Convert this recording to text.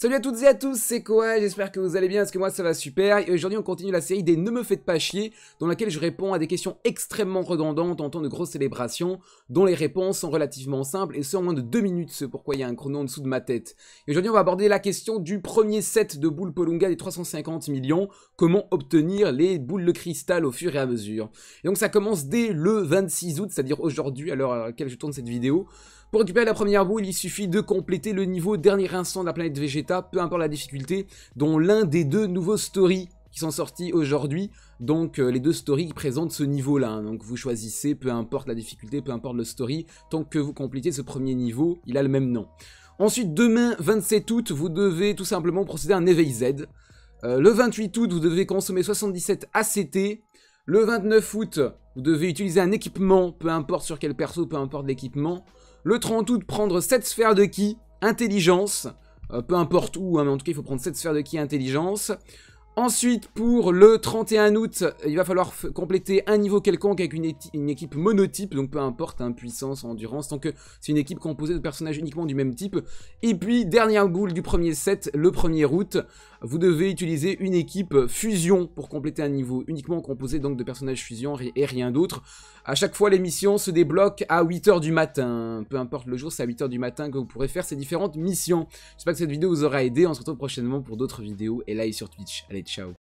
Salut à toutes et à tous, c'est Koa, j'espère que vous allez bien, parce que moi ça va super, et aujourd'hui on continue la série des Ne me faites pas chier, dans laquelle je réponds à des questions extrêmement redondantes en temps de grosse célébration dont les réponses sont relativement simples, et ce en moins de deux minutes, ce pourquoi il y a un chrono en dessous de ma tête. Et aujourd'hui on va aborder la question du premier set de boules Polunga des 350 millions, comment obtenir les boules de cristal au fur et à mesure. Et donc ça commence dès le 26 août, c'est-à-dire aujourd'hui à l'heure à laquelle je tourne cette vidéo, pour récupérer la première boue, il suffit de compléter le niveau dernier instant de la planète Vegeta, peu importe la difficulté, dont l'un des deux nouveaux stories qui sont sortis aujourd'hui. Donc euh, les deux stories présentent ce niveau-là. Donc vous choisissez, peu importe la difficulté, peu importe le story, tant que vous complétez ce premier niveau, il a le même nom. Ensuite, demain, 27 août, vous devez tout simplement procéder à un éveil Z. Euh, le 28 août, vous devez consommer 77 ACT. Le 29 août, vous devez utiliser un équipement, peu importe sur quel perso, peu importe l'équipement. Le 30 août, prendre 7 sphères de qui, intelligence, euh, peu importe où, hein, mais en tout cas il faut prendre 7 sphères de qui intelligence. Ensuite, pour le 31 août, il va falloir compléter un niveau quelconque avec une, équipe monotype, donc peu importe, hein, puissance, endurance, tant que c'est une équipe composée de personnages uniquement du même type. Et puis, dernière boule du premier set, le 1er août, vous devez utiliser une équipe fusion pour compléter un niveau, uniquement composé donc de personnages fusion et rien d'autre. A chaque fois, les missions se débloquent à 8h du matin. Peu importe le jour, c'est à 8h du matin que vous pourrez faire ces différentes missions. J'espère que cette vidéo vous aura aidé. On se retrouve prochainement pour d'autres vidéos et live sur Twitch. Allez, show